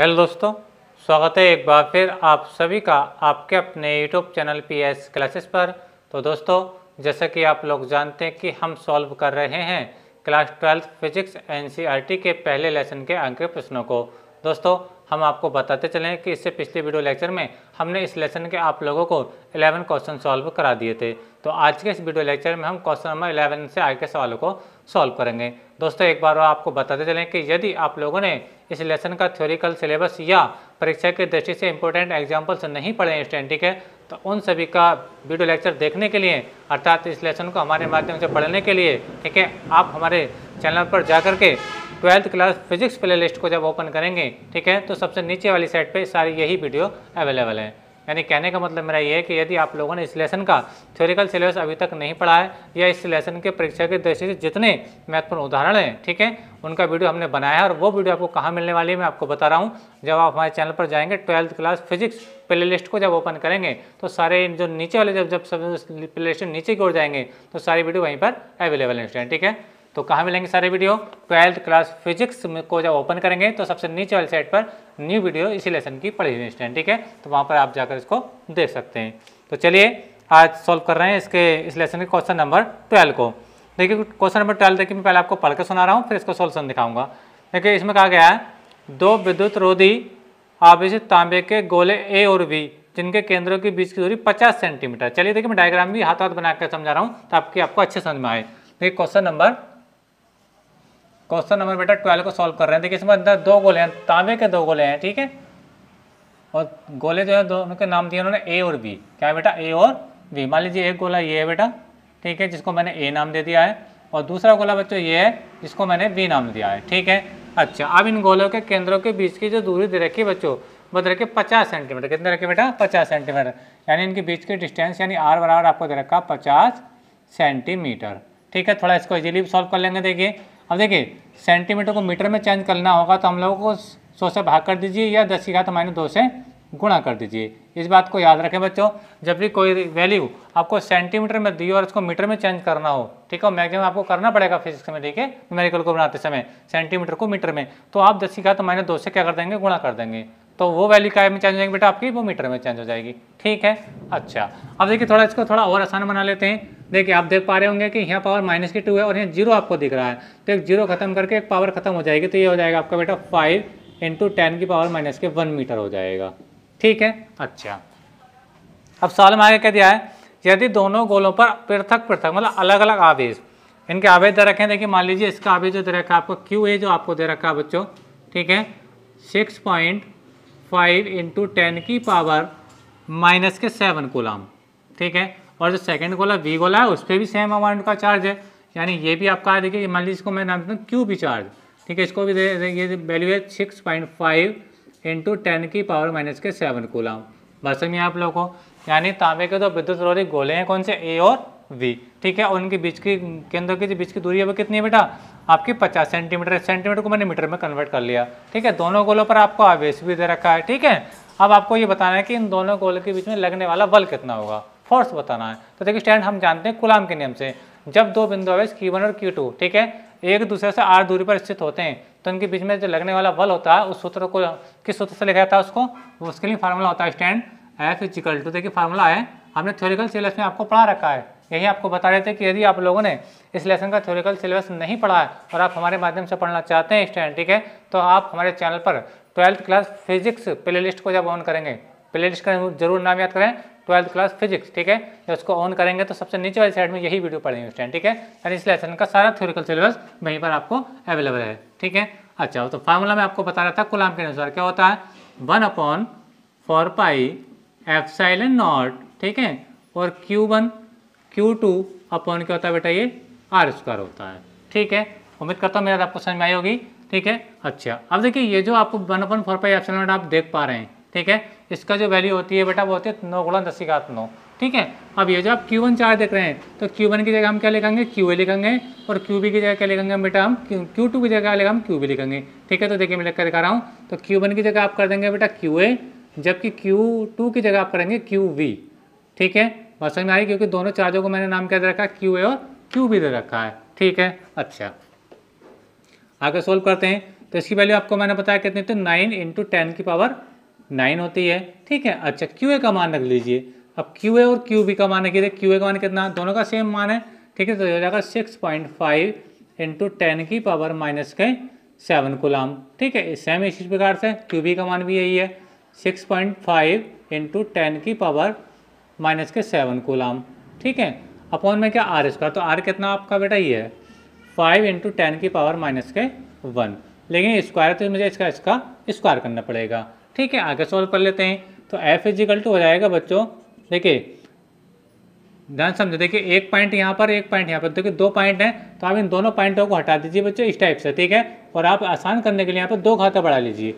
hello दोस्तों स्वागत है एक बार फिर आप सभी का आपके अपने YouTube channel P S classes पर तो दोस्तों जैसा कि आप लोग जानते हैं कि हम सॉल्व कर रहे हैं क्लास ट्वेल्थ फिजिक्स एनसीईआरटी के पहले लेसन के आंकड़े प्रश्नों को दोस्तों हम आपको बताते चलें कि इससे पिछले वीडियो लेक्चर में हमने इस लेसन के आप लोगों को 11 क्वेश्चन सॉल्व करा दिए थे तो आज के इस वीडियो लेक्चर में हम क्वेश्चन नंबर 11 से आगे के सवालों को सॉल्व करेंगे दोस्तों एक बार आपको बताते चलें कि यदि आप लोगों ने इस लेसन का थ्योरिकल सिलेबस या परीक्षा की दृष्टि से इंपॉर्टेंट एग्जाम्पल्स नहीं पढ़े हैं स्टैंडिक है तो उन सभी का वीडियो लेक्चर देखने के लिए अर्थात इस लेसन को हमारे माध्यम से पढ़ने के लिए ठीक है आप हमारे चैनल पर जा के twelfth class physics playlist को जब ओपन करेंगे ठीक है तो सबसे नीचे वाली साइड पर सारी यही वीडियो अवेलेबल है यानी कहने का मतलब मेरा ये है कि यदि आप लोगों ने इस लेसन का थ्योरिकल सिलेबस अभी तक नहीं पढ़ा है या इस लेसन के परीक्षा के दृष्टि से जितने महत्वपूर्ण उदाहरण हैं ठीक है उनका वीडियो हमने बनाया है और वो वीडियो आपको कहाँ मिलने वाली है मैं आपको बता रहा हूँ जब आप हमारे चैनल पर जाएंगे twelfth class physics playlist को जब ओपन करेंगे तो सारे जो नीचे वाले जब जब सब प्ले लिस्ट नीचे की ओर जाएंगे तो सारी वीडियो वहीं पर अवेलेबल है ठीक है तो कहाँ मिलेंगे सारे वीडियो ट्वेल्थ क्लास फिजिक्स में को जब ओपन करेंगे तो सबसे नीचे वाली साइड पर न्यू वीडियो इसी लेसन की पढ़ी हुई स्टैंड ठीक है तो वहाँ पर आप जाकर इसको देख सकते हैं तो चलिए आज सॉल्व कर रहे हैं इसके इस लेसन के क्वेश्चन नंबर ट्वेल्व को देखिए क्वेश्चन नंबर ट्वेल्व देखिए मैं पहले आपको पढ़ के सुना रहा हूँ फिर इसको सोल्यूशन दिखाऊंगा देखिए इसमें कहा गया है दो विद्युत रोधी आवेशित तांबे के गोले ए और बी जिनके केंद्रों के बीच की दूरी 50 सेंटीमीटर चलिए देखिए मैं डायग्राम भी हाथ हाथ बनाकर समझा रहा हूँ ताकि आपको अच्छे समझ में आए देखिए क्वेश्चन नंबर क्वेश्चन नंबर बेटा ट्वेल्व को सॉल्व कर रहे हैं देखिए इसमें अंदर दो गोले हैं तांबे के दो गोले हैं ठीक है और गोले जो है दो उनके नाम दिए उन्होंने ए और बी क्या बेटा ए और बी मान लीजिए एक गोला ये है बेटा ठीक है जिसको मैंने ए नाम दे दिया है और दूसरा गोला बच्चों ये है जिसको मैंने बी नाम दिया है ठीक है अच्छा अब इन गोलों के केंद्रों के बीच की जो दूरी दे रखी है बच्चों वो दे रखी पचास सेंटीमीटर कितने रखे बेटा पचास सेंटीमीटर यानी इनके बीच की डिस्टेंस यानी आर बराबर आपको दे रखा पचास सेंटीमीटर ठीक है थोड़ा इसको इजीली सॉल्व कर लेंगे देखिए अब देखिए सेंटीमीटर को मीटर में चेंज करना होगा तो हम लोगों को सौ से भाग कर दीजिए या दस की घात माइनस दो से गुणा कर दीजिए इस बात को याद रखें बच्चों जब भी कोई वैल्यू आपको सेंटीमीटर में दी और उसको मीटर में चेंज करना हो ठीक है मैक्सिमम आपको करना पड़ेगा फिजिक्स में देखिए न्यूमेरिकल को बनाते समय सेंटीमीटर को मीटर में तो आप दस की घात माइनस दो से क्या कर देंगे गुणा कर देंगे तो वो वैल्यू क्या में चेंज हो जाएगी बेटा आपकी वो मीटर में चेंज हो जाएगी ठीक है अच्छा अब देखिए थोड़ा इसको थोड़ा और आसान बना लेते हैं देखिए आप देख पा रहे होंगे कि यहाँ पावर माइनस की टू है और यहाँ जीरो आपको दिख रहा है तो एक जीरो खत्म करके एक पावर खत्म हो जाएगी तो ये हो जाएगा आपका बेटा फाइव इंटू टेन की पावर माइनस के वन मीटर हो जाएगा ठीक है अच्छा अब सवाल में आगे क्या दिया है यदि दोनों गोलों पर पृथक पृथक मतलब अलग अलग आवेश इनके आवेश दे रखे हैं देखिए मान लीजिए इसका आवेश जो दे रखा है आपको क्यू ए जो आपको दे रखा है बच्चों ठीक है six point five into ten की पावर माइनस के सेवन कोलाम ठीक है और जो सेकेंड गोला वी गोला है उस पर भी सेम अमाउंट का चार्ज है यानी ये भी आपका देखिए मान लीजिए इसको मैं नाम देता हूँ क्यू भी चार्ज ठीक है इसको भी दे, दे, ये वैल्यू है six point five into ten की पावर माइनस के सेवन कूलाम बस में आप लोगों को यानी तांबे के तो विद्युत रोधी गोले हैं कौन से ए और वी ठीक है और उनके बीच की केंद्र के बीच की दूरी है वो कितनी है बेटा आपकी 50 सेंटीमीटर सेंटीमीटर को मैंने मीटर में कन्वर्ट कर लिया ठीक है दोनों गोलों पर आपको आवेश भी दे रखा है ठीक है अब आपको ये बताना है कि इन दोनों गोलों के बीच में लगने वाला बल कितना होगा फोर्स बताना है तो देखिए स्टैंड हम जानते हैं गुलाम के नियम से जब दो बिंदु आवेश की वन और की टू ठीक है एक दूसरे से आर दूरी पर स्थित होते हैं तो उनके बीच में जो लगने वाला बल होता है उस सूत्र को किस सूत्र से लिखा जाता है उसको उसके लिए फार्मूला होता है स्टैंड एफ इजिकल टू देखिए फार्मूला है हमने थ्योरिकल सिलेबस में आपको पढ़ा रखा है यही आपको बता रहे थे कि यदि आप लोगों ने इस लेसन का थ्योरिकल सिलेबस नहीं पढ़ा है और आप हमारे माध्यम से पढ़ना चाहते हैं स्टैंड ठीक है तो आप हमारे चैनल पर ट्वेल्थ क्लास फिजिक्स प्ले को जब ऑन करेंगे प्ले लिस्ट का जरूर नाम याद करें ट्वेल्थ क्लास फिजिक्स ठीक है जब उसको ऑन करेंगे तो सबसे नीचे वाली साइड में यही वीडियो पढ़ेंगे उस टाइम ठीक है यानी इस लेसन का सारा थ्योरिकल सिलेबस वहीं पर आपको अवेलेबल है ठीक है अच्छा तो फार्मूला में आपको बता रहा था गुलाम के अनुसार क्या होता है one upon four pi F N naught ठीक है और Q one Q two upon क्या होता है बेटा ये आर स्क्वायर होता है ठीक है उम्मीद करता हूँ मेरा आपको समझ में आई होगी ठीक है अच्छा अब देखिए ये जो आपको one upon four pi F naught आप देख पा रहे हैं ठीक है इसका जो वैल्यू होती है बेटा वो होती है नौ गुणा दस घात नौ ठीक है अब ये जो आप क्यू वन चार देख रहे हैं तो क्यू वन की जगह हम क्या लिखेंगे ए लिखेंगे और क्यू बी की जगह क्या लिखेंगे हम बेटा हम क्यू टू की जगह क्या लिखा हम बी लिखेंगे ठीक है तो देखिए मैं लिख कर दिखा रहा हूँ तो क्यू वन की जगह आप कर देंगे बेटा क्यू ए जबकि क्यू टू की जगह आप करेंगे क्यू वी ठीक है बस समझ में आई क्योंकि दोनों चार्जों को मैंने नाम क्या दे रखा है क्यू ए और क्यू बी दे रखा है ठीक है अच्छा आगे सोल्व करते हैं तो इसकी वैल्यू आपको मैंने बताया कितनी थी नाइन इंटू टेन की पावर नाइन होती है ठीक है अच्छा क्यू ए का मान रख लीजिए अब क्यू ए और क्यू बी का मान रखिए क्यू ए का मान कितना दोनों का सेम मान है ठीक है तो हो जाएगा six point five into ten की पावर माइनस के सेवन गुलाम ठीक है सेम इसी प्रकार से क्यू बी का मान भी यही है six point five into ten की पावर माइनस के सेवन कोलाम ठीक है अपॉन में क्या आर स्क्वायर तो आर कितना आपका बेटा ये है फाइव इंटू टेन की पावर माइनस के वन लेकिन स्क्वायर तो मुझे इसका इसका स्क्वायर करना पड़ेगा ठीक है आगे सॉल्व कर लेते हैं तो एफ इजिकल टू हो जाएगा बच्चों देखिए ध्यान समझो देखिए एक पॉइंट यहाँ पर एक पॉइंट यहाँ पर देखिए दो पॉइंट हैं तो आप इन दोनों पॉइंटों को हटा दीजिए बच्चों इस टाइप से ठीक है और आप आसान करने के लिए यहाँ पर दो घाता बढ़ा लीजिए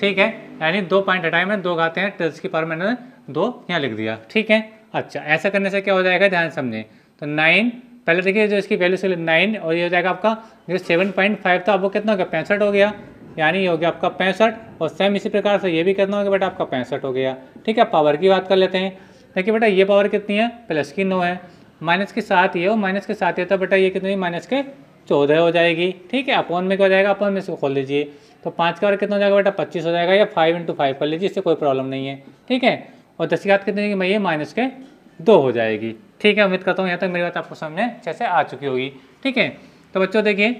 ठीक है यानी दो पॉइंट हटाए मैंने दो घाते हैं टेल्स की पर मैंने दो यहाँ लिख दिया ठीक है अच्छा ऐसा करने से क्या हो जाएगा ध्यान समझें तो नाइन पहले देखिए जो इसकी वैल्यू से नाइन और ये हो जाएगा आपका जो सेवन पॉइंट फाइव था अब वो कितना हो गया पैंसठ हो गया यानी हो गया आपका पैंसठ और सेम इसी प्रकार से ये भी करना होगा बेटा आपका पैंसठ हो गया ठीक है पावर की बात कर लेते हैं देखिए बेटा ये पावर कितनी है प्लस की नौ है माइनस के साथ ये हो माइनस के साथ ये तो बेटा ये कितनी माइनस के चौदह हो जाएगी ठीक है अपोन में क्या हो जाएगा अपोन में इसको खोल लीजिए तो पाँच का वर्ग कितना हो जाएगा बेटा पच्चीस हो जाएगा या फाइव इंटू फाइव कर लीजिए इससे कोई प्रॉब्लम नहीं है ठीक है और दस की बात कितनी मैं ये माइनस के दो हो जाएगी ठीक है उम्मीद करता हूँ यहाँ तक मेरी बात आपको सामने जैसे आ चुकी होगी ठीक है तो बच्चों देखिए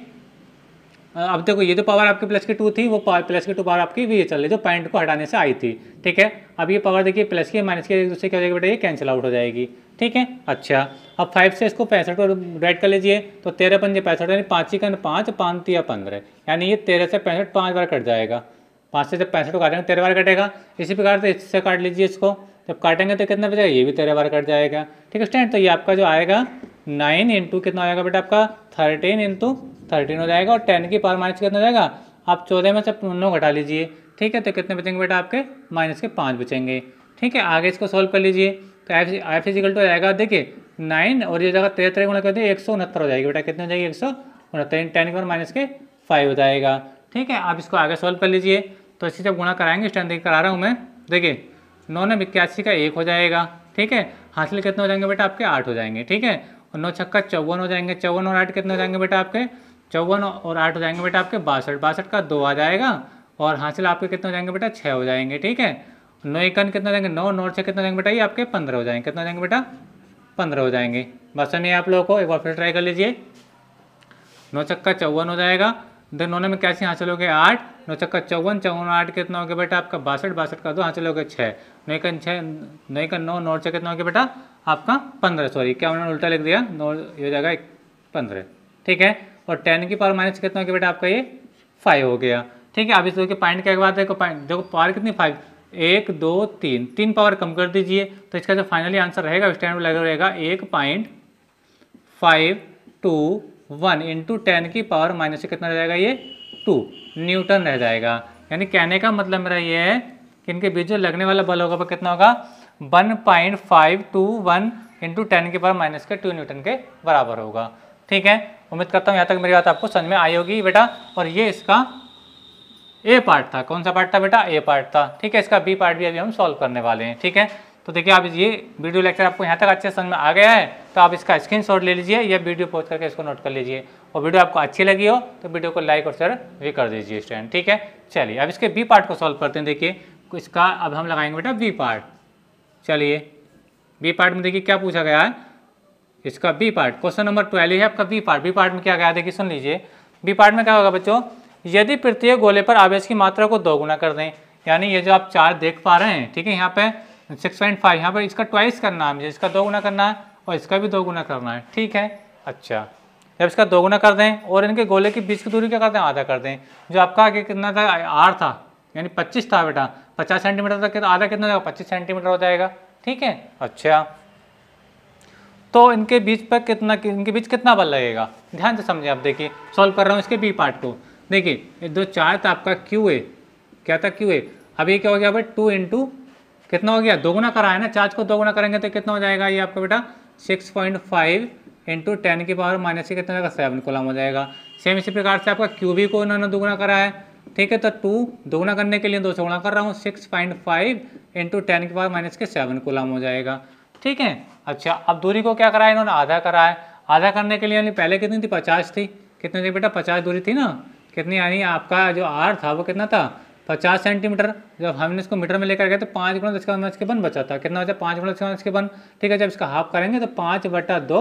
अब देखो ये जो पावर आपकी प्लस की टू थी वो प्लस की टू पावर आपकी ये चल रही जो पॉइंट को हटाने से आई थी ठीक है अब ये पावर देखिए प्लस की माइनस की एक दूसरे क्या हो जाएगी बेटा ये कैंसिल आउट हो जाएगी ठीक है अच्छा अब फाइव से इसको पैंसठ को डिवाइड कर लीजिए तो तेरह पंजे पैंसठ यानी पाँच ही कन पाँच पाँच या पंद्रह यानी ये तेरह से पैंसठ पाँच बार कट जाएगा पाँच से जब पैंसठ को काटेंगे तेरह बार कटेगा इसी प्रकार से इससे काट लीजिए इसको जब काटेंगे तो कितना बचेगा ये भी तेरह बार कट जाएगा ठीक है स्टैंड तो ये आपका जो आएगा नाइन इंटू कितना हो जाएगा बेटा आपका थर्टीन इंटू थर्टीन हो जाएगा और टेन की पावर माइनस कितना हो जाएगा आप चौदह में से नौ घटा लीजिए ठीक है तो कितने बचेंगे बेटा आपके माइनस के पाँच बचेंगे ठीक है आगे इसको सॉल्व कर लीजिए तो एफ आई फिजिकल टू आएगा देखिए नाइन और ये जगह तेरह तेरह गुणा कर दिए एक सौ उनहत्तर हो जाएगी बेटा कितनी हो जाएगी एक सौ उनहत्तर टेन के माइनस के फाइव हो जाएगा ठीक है आप इसको आगे सॉल्व कर लीजिए तो इसी जब गुणा कराएंगे स्टैंड देखिए करा रहा हूँ मैं देखिए नौ नौ इक्यासी का एक हो जाएगा ठीक है हासिल कितने हो जाएंगे बेटा आपके आठ हो जाएंगे ठीक है और नौ छक्का चौवन हो जाएंगे चौवन और आठ कितने हो जाएंगे बेटा आपके चौवन और आठ हो जाएंगे बेटा आपके बासठ बासठ का दो आ जाएगा और हासिल आपके कितने हो जाएंगे बेटा छः हो जाएंगे ठीक है नौ इक्न कितने जाएंगे नौ नौ छः कितने जाएंगे बेटा ये आपके पंद्रह हो जाएंगे कितने जाएंगे बेटा पंद्रह हो जाएंगे बस नहीं आप लोगों को एक बार फिर ट्राई कर लीजिए नौ छक्का चौवन हो जाएगा दोनों में कैसे यहाँ चलोगे आठ नौ चक्का चौवन चौवन आठ कितना हो गया बेटा आपका बासठ बासठ का दो हाँ चलोगे छः नौ का छः नौ का नौ नौ छः कितना हो गया बेटा आपका पंद्रह सॉरी क्या उन्होंने उल्टा लिख दिया नौ ये हो जाएगा पंद्रह ठीक है और टेन की पावर माइनस कितना हो गया बेटा आपका ये फाइव हो गया ठीक है अब इस तरह के पॉइंट क्या बात है पॉइंट देखो पावर कितनी फाइव एक दो तीन तीन पावर कम कर दीजिए तो इसका जो फाइनली आंसर रहेगा स्टैंड लगा रहेगा एक point five two one into ten की पावर माइनस कितना रह जाएगा ये टू न्यूटन रह जाएगा यानी कहने का मतलब मेरा ये है कि इनके बीच जो लगने वाला बल होगा वो कितना होगा one point five two one into ten की पावर माइनस के टू न्यूटन के बराबर होगा ठीक है उम्मीद करता हूँ यहाँ तक मेरी बात आपको समझ में आई होगी बेटा और ये इसका ए पार्ट था कौन सा पार्ट था बेटा ए पार्ट था ठीक है इसका बी पार्ट भी अभी हम सॉल्व करने वाले हैं ठीक है तो देखिए आप ये वीडियो लेक्चर आपको यहाँ तक अच्छे समझ में आ गया है तो आप इसका स्क्रीन ले लीजिए या वीडियो पोस्ट करके इसको नोट कर लीजिए और वीडियो आपको अच्छी लगी हो तो वीडियो को लाइक और शेयर भी कर दीजिए स्टूडेंट ठीक है चलिए अब इसके बी पार्ट को सॉल्व करते हैं देखिए इसका अब हम लगाएंगे बेटा बी पार्ट चलिए बी पार्ट में देखिए क्या पूछा गया है इसका B part question number twelve है आपका बी पार्ट बी पार्ट में क्या गया देखिए सुन लीजिए बी पार्ट में क्या होगा बच्चों यदि प्रत्येक गोले पर आवेश की मात्रा को दोगुना कर दें यानी ये जो आप चार देख पा रहे हैं ठीक है यहाँ पे सिक्स पॉइंट फाइव यहाँ पर इसका ट्वाइस करना है मुझे इसका दो गुना करना है और इसका भी दो गुना करना है ठीक है अच्छा जब इसका दो गुना कर दें और इनके गोले के बीच की दूरी क्या करते हैं आधा कर दें जो आपका आगे कितना था आर था यानी पच्चीस था बेटा पचास सेंटीमीटर था कितना आधा कितना जाएगा पच्चीस सेंटीमीटर हो जाएगा ठीक है अच्छा तो इनके बीच पर कितना इनके बीच कितना बल लगेगा ध्यान से समझें आप देखिए सॉल्व कर रहा हूँ इसके बी पार्ट को देखिए दो चार था आपका क्यू ए क्या था क्यू ए अब ये क्या हो गया भाई टू इंटू कितना हो गया दोगुना करा है ना चार्ज को दोगुना करेंगे तो कितना हो जाएगा ये आपका बेटा six point five into ten की पावर माइनस से कितना जाएगा सेवन कोलम हो जाएगा सेम इसी प्रकार से आपका क्यूबी को उन्होंने दोगुना करा है ठीक है तो टू दोगुना करने के लिए दो सौ गुणा कर रहा हूँ six point five into ten की पावर माइनस के सेवन कोलम हो जाएगा ठीक है अच्छा अब दूरी को क्या करा है इन्होंने आधा करा है आधा करने के लिए पहले कितनी थी पचास थी कितनी थी बेटा पचास दूरी थी ना कितनी यानी आपका जो आर था वो कितना था तो पचास सेंटीमीटर जब हमने इसको मीटर में लेकर गए तो पाँच गुणा दस का माइनस के बन बचा था कितना बचा पाँच गुणा दस का के बन ठीक है जब इसका हाफ करेंगे तो पाँच बटा दो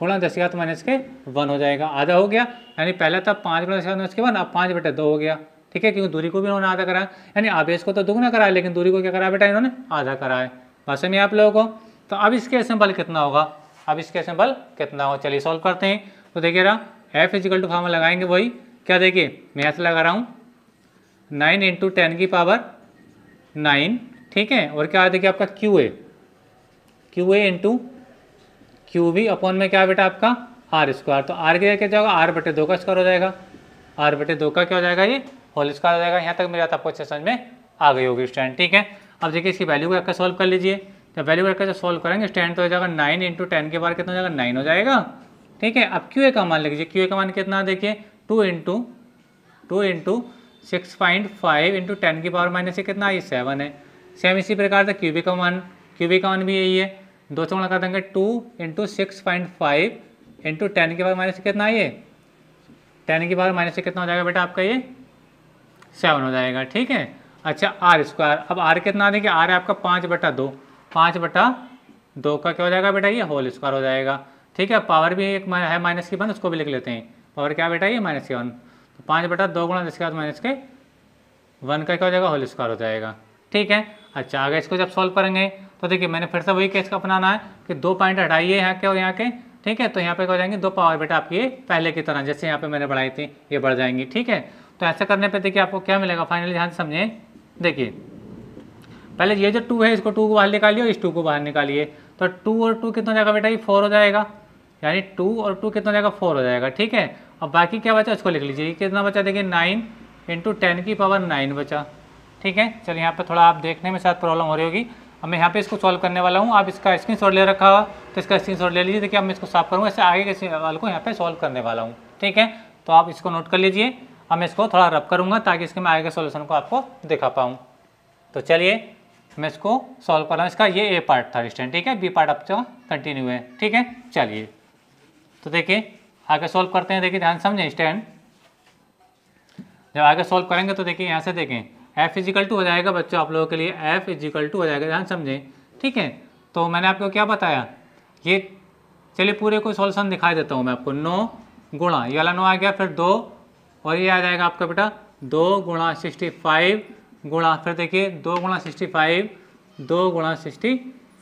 गुणा दस का माइनस तो के वन हो जाएगा आधा हो गया यानी पहले था पाँच गुणा दस का माइनस के वन अब पाँच बटा दो हो गया ठीक है क्योंकि दूरी को भी इन्होंने आधा कराया यानी आवेश को तो दुगना कराया लेकिन दूरी को क्या कराया बेटा इन्होंने आधा कराया बस में आप लोगों को तो अब इसके ऐसे बल कितना होगा अब इसके ऐसे बल कितना होगा चलिए सॉल्व करते हैं तो देखिए रहा एफ इजिकल टू फार्मा लगाएंगे वही क्या देखिए मैं ऐसे लगा रहा हूँ नाइन इंटू टेन की पावर नाइन ठीक है और क्या देखिए आपका Q A Q A into Q B upon में क्या बेटा आपका आर स्क्वायर तो आर के क्या जाएगा आर बटे दो का स्क्वायर हो जाएगा आर बटे दो का क्या हो जाएगा ये होल स्क्वायर हो जाएगा यहाँ तक मेरा आपको अच्छे समझ में आ गई होगी स्टैंड ठीक है अब देखिए इसकी वैल्यू को रखकर सॉल्व कर लीजिए जब वैल्यू को रखकर सॉल्व करेंगे स्टैंड तो हो जाएगा नाइन इंटू टेन के बार कितना हो जाएगा नाइन हो जाएगा ठीक है अब क्यू ए का मान लीजिए क्यू ए का मान कितना देखिए two into two into six point five into ten की पावर माइनस से कितना आई सेवन है सेम इसी प्रकार से क्यूबी का वन क्यूबी का वन भी यही है दो सौ गुणा कर देंगे two into six point five into ten की पावर माइनस से कितना है टेन की पावर माइनस से कितना हो जाएगा बेटा आपका ये सेवन हो जाएगा ठीक है अच्छा आर स्क्वायर अब आर कितना देंगे आर है आपका पाँच बटा दो पाँच बटा दो का क्या हो जाएगा बेटा ये होल स्क्वायर हो जाएगा ठीक है पावर भी एक है माइनस की वन उसको भी लिख लेते हैं पावर क्या बेटा ये माइनस की वन तो पाँच बटा दो गुणा इसके बाद माइनस के वन का क्या हो जाएगा होल स्क्वायर हो जाएगा ठीक है अच्छा आगे इसको जब सॉल्व करेंगे तो देखिए मैंने फिर से वही केस का अपनाना है कि दो पॉइंट हटाइए यहाँ के और यहाँ के ठीक है तो यहाँ पे क्या हो जाएंगे दो पावर बेटा आपकी पहले की तरह जैसे यहाँ पे मैंने बढ़ाई थी ये बढ़ जाएंगी ठीक है तो ऐसा करने पे देखिए आपको क्या मिलेगा फाइनली ध्यान समझें देखिए पहले ये जो टू है इसको टू को बाहर निकालिए और इस टू को बाहर निकालिए तो टू और टू कितना जाएगा बेटा ये फोर हो जाएगा यानी टू और टू कितना हो जाएगा फोर हो जाएगा ठीक है और बाकी क्या बचा उसको लिख लीजिए कितना बचा देखिए नाइन इंटू टेन की पावर नाइन बचा ठीक है चलिए यहाँ पे थोड़ा आप देखने में शायद प्रॉब्लम हो रही होगी अब मैं यहाँ पे इसको सॉल्व करने वाला हूँ आप इसका स्क्रीन ले रखा हुआ तो इसका स्क्रीन ले लीजिए देखिए अब मैं इसको साफ करूँगा इससे आगे के सवाल को यहाँ पर सॉल्व करने वाला हूँ ठीक है तो आप इसको नोट कर लीजिए अब मैं इसको थोड़ा रब करूँगा ताकि इसके मैं आगे के सोल्यूशन को आपको दिखा पाऊँ तो चलिए मैं इसको सॉल्व कर रहा हूँ इसका ये ए पार्ट था स्टैंड ठीक है बी पार्ट आपका कंटिन्यू है ठीक है चलिए तो देखिए आगे सॉल्व करते हैं देखिए ध्यान समझें स्टैंड जब आगे सॉल्व करेंगे तो देखिए यहाँ से देखें एफ इजिकल टू हो जाएगा बच्चों आप लोगों के लिए एफ इजिकल टू हो जाएगा ध्यान समझें ठीक है तो मैंने आपको क्या बताया ये चलिए पूरे को सॉल्यूशन दिखाई देता हूँ मैं आपको नौ गुणा ये वाला नौ आ गया फिर दो और ये आ जाएगा आपका बेटा दो गुणा सिक्सटी फाइव गुणा फिर देखिए दो गुणा सिक्सटी फाइव दो गुणा सिक्सटी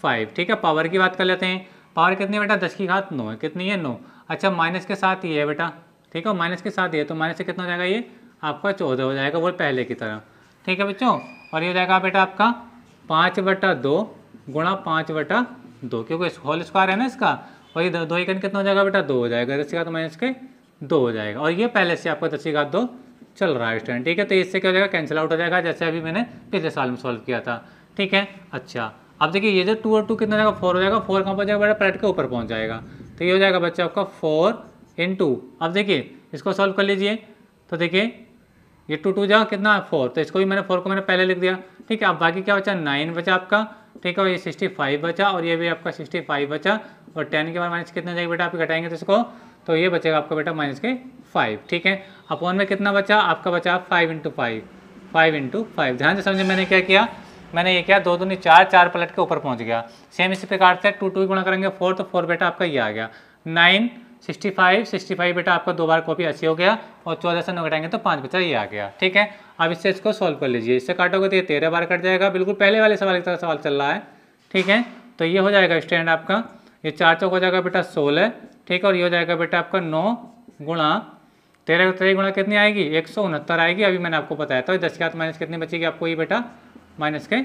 फाइव ठीक है पावर की बात कर लेते हैं पावर कितनी बेटा दस की घात नौ है कितनी है नौ अच्छा माइनस के साथ ये है बेटा ठीक है माइनस के साथ ये तो माइनस से कितना हो जाएगा ये आपका चौदह हो जाएगा वो पहले की तरह ठीक है बच्चों और ये हो जाएगा बेटा आपका पाँच बटा दो गुणा पाँच बटा दो क्योंकि होल स्क्वायर है ना इसका और ये दो ही कितना हो जाएगा बेटा दो हो जाएगा दस की घात माइनस के दो हो जाएगा और ये पहले से आपका दस घात दो चल रहा है स्टैंड ठीक है तो इससे क्या हो जाएगा कैंसिल आउट हो जाएगा जैसे अभी मैंने पिछले साल में सॉल्व किया था ठीक है अच्छा अब देखिए ये जो टू और टू कितना जाएगा फोर हो जाएगा फोर कहाँ पहुँच जाएगा बेटा प्लेट के ऊपर पहुँच जाएगा तो ये हो जाएगा बच्चा आपका फोर इन टू अब देखिए इसको सॉल्व कर लीजिए तो देखिए ये टू टू जाओ कितना फोर तो इसको भी मैंने फोर को मैंने पहले लिख दिया ठीक है अब बाकी क्या बचा नाइन बचा आपका ठीक है और ये सिक्सटी फाइव बचा और ये भी आपका सिक्सटी फाइव बचा और टेन के बाद माइनस कितना जाएगा बेटा आप घटाएंगे तो इसको तो ये बचेगा आपका बेटा माइनस के फाइव ठीक है अपॉन में कितना बचा आपका बचा five into five five into five ध्यान से समझे मैंने क्या किया मैंने ये किया दो दूनी चार चार पलट के ऊपर पहुंच गया सेम इसी प्रकार से टू टू गुणा करेंगे फोर तो फोर बेटा आपका ये आ गया nine sixty five sixty five बेटा आपका दो बार कॉपी अच्छी हो गया और चौदह से नौ घटाएंगे तो पाँच बच्चा ये आ गया ठीक है अब इससे इसको सॉल्व कर लीजिए इससे काटोगे तो ये तेरह बार कट जाएगा बिल्कुल पहले वाले सवाल की तरह सवाल चल रहा है ठीक है तो ये हो जाएगा स्टैंड आपका ये चार चौक हो जाएगा बेटा सोलह ठीक है और ये हो जाएगा बेटा आपका नौ गुणा तेरह तेरह गुणा कितनी आएगी एक सौ उनहत्तर आएगी अभी मैंने आपको बताया था दस के हाथ माइनस कितनी बचेगी आपको ये बेटा माइनस के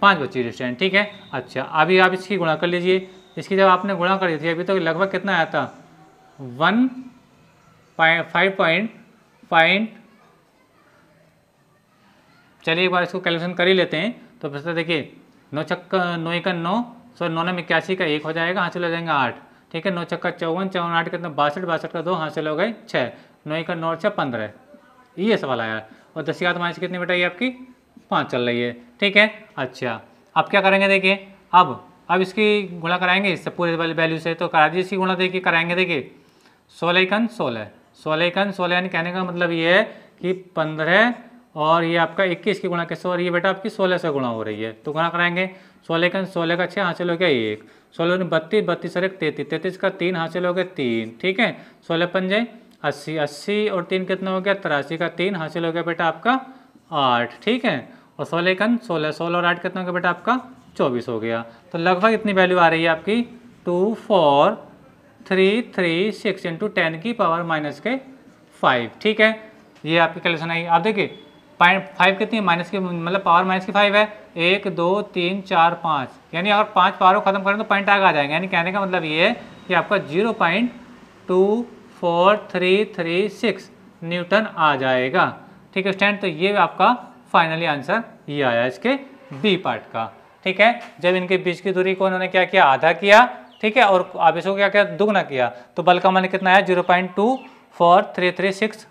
पाँच बच्चे स्टैंड ठीक है अच्छा अभी आप इसकी गुणा कर लीजिए इसकी जब आपने गुणा कर दी थी अभी तो लगभग कितना आया था वन फाइव पॉइंट पॉइंट चलिए एक बार इसको कैलकुलेशन कर ही लेते हैं तो फिर देखिए नौ छक्का नौ एक नौ सौ नौ नौ इक्यासी का एक हो जाएगा हाँ चले जाएंगे आठ ठीक है नौ छक्का चौवन चौवन आठ कितना बासठ बासठ का दो हाँ चले हो गए छः नौ एक नौ छः पंद्रह ये सवाल आया और दसियात की से माइनस कितनी बेटा आपकी पाँच चल रही है ठीक है अच्छा अब क्या करेंगे देखिए अब अब इसकी गुणा कराएंगे इससे पूरे वैल्यू से तो करा दीजिए इसकी गुणा देखिए कराएंगे देखिए सोलह इकन सोलह सोलह इकन सोलह यानी कहने का मतलब ये है कि पंद्रह और ये आपका इक्कीस की गुणा कैसे और ये बेटा आपकी सोलह से गुणा हो रही है तो गुणा कराएंगे सोलह का सोलह का छः हासिल हो गया एक सोलह बत्तीस बत्तीस और एक तैतीस तैतीस का तीन हासिल हो गया तीन ठीक है सोलह पंजे अस्सी अस्सी और तीन कितना हो गया तिरासी का तीन हासिल हो गया बेटा आपका आठ ठीक है और सोलह कन सोलह सोलह और आठ कितना हो गया बेटा आपका चौबीस हो गया तो लगभग इतनी वैल्यू आ रही है आपकी two four three three six into ten की पावर माइनस के फाइव ठीक है ये आपकी कैलेशन आई आप देखिए पॉइंट फाइव कितनी है माइनस की मतलब पावर माइनस की फाइव है एक दो तीन चार पाँच यानी अगर पाँच पावर को खत्म करें तो पॉइंट आगे आ जाएंगे यानी कहने का मतलब ये है कि आपका zero point two four three three six newton आ जाएगा ठीक है स्टैंड तो ये आपका फाइनली आंसर ये आया इसके बी पार्ट का ठीक है जब इनके बीच की दूरी को उन्होंने क्या किया आधा किया ठीक है और आवेश को क्या किया दुगना किया तो बल का मान कितना आया zero point two four three three six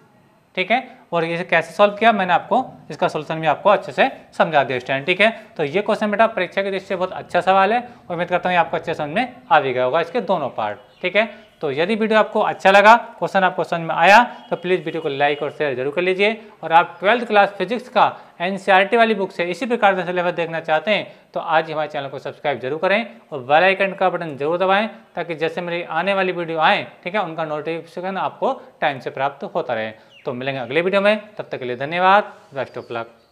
ठीक है और ये कैसे सॉल्व किया मैंने आपको इसका सोल्यूशन भी आपको अच्छे से समझा दिया स्टैंड ठीक है तो ये क्वेश्चन बेटा परीक्षा की दृष्टि से बहुत अच्छा सवाल है उम्मीद करता हूँ आपको अच्छे समझ में आ भी गया होगा इसके दोनों पार्ट ठीक है तो यदि वीडियो आपको अच्छा लगा क्वेश्चन आपको समझ में आया तो प्लीज़ वीडियो को लाइक और शेयर जरूर कर लीजिए और आप ट्वेल्थ क्लास फिजिक्स का एन e वाली बुक से इसी प्रकार से सिलेबस देखना चाहते हैं तो आज हमारे चैनल को सब्सक्राइब जरूर करें और बेल आइकन का बटन जरूर दबाएं ताकि जैसे मेरी आने वाली वीडियो आए ठीक है उनका नोटिफिकेशन आपको टाइम से प्राप्त होता रहे तो मिलेंगे अगले वीडियो में तब तक के लिए धन्यवाद बेस्ट ऑफ लक